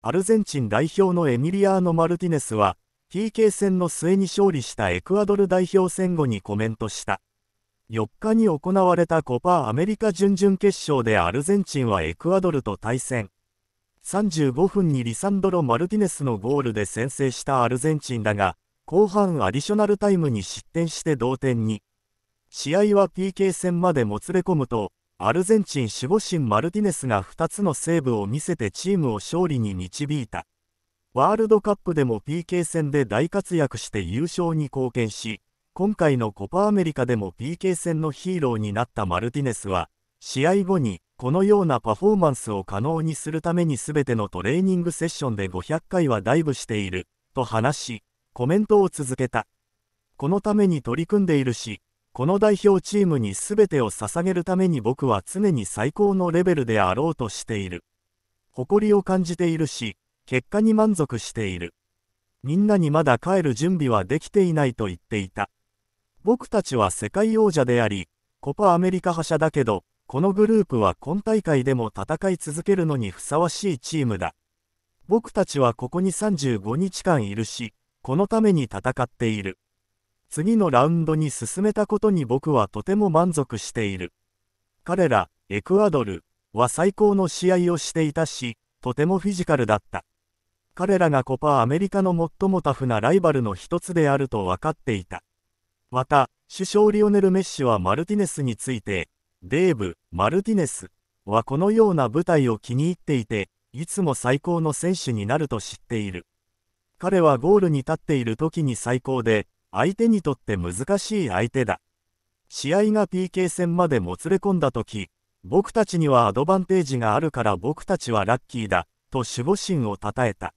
アルゼンチン代表のエミリアーノ・マルティネスは PK 戦の末に勝利したエクアドル代表戦後にコメントした4日に行われたコパアメリカ準々決勝でアルゼンチンはエクアドルと対戦35分にリサンドロ・マルティネスのゴールで先制したアルゼンチンだが後半アディショナルタイムに失点して同点に試合は PK 戦までもつれ込むとアルゼンチン守護神マルティネスが2つのセーブを見せてチームを勝利に導いたワールドカップでも PK 戦で大活躍して優勝に貢献し今回のコパアメリカでも PK 戦のヒーローになったマルティネスは試合後にこのようなパフォーマンスを可能にするために全てのトレーニングセッションで500回はダイブしていると話しコメントを続けたこのために取り組んでいるしこの代表チームに全てを捧げるために僕は常に最高のレベルであろうとしている。誇りを感じているし、結果に満足している。みんなにまだ帰る準備はできていないと言っていた。僕たちは世界王者であり、コパアメリカ覇者だけど、このグループは今大会でも戦い続けるのにふさわしいチームだ。僕たちはここに35日間いるし、このために戦っている。次のラウンドに進めたことに僕はとても満足している。彼ら、エクアドルは最高の試合をしていたし、とてもフィジカルだった。彼らがコパアメリカの最もタフなライバルの一つであると分かっていた。また、首相リオネル・メッシはマルティネスについて、デーブ・マルティネスはこのような舞台を気に入っていて、いつも最高の選手になると知っている。彼はゴールに立っている時に最高で、相手にとって難しい相手だ。試合が PK 戦までもつれ込んだ時、僕たちにはアドバンテージがあるから僕たちはラッキーだ、と守護神を称えた。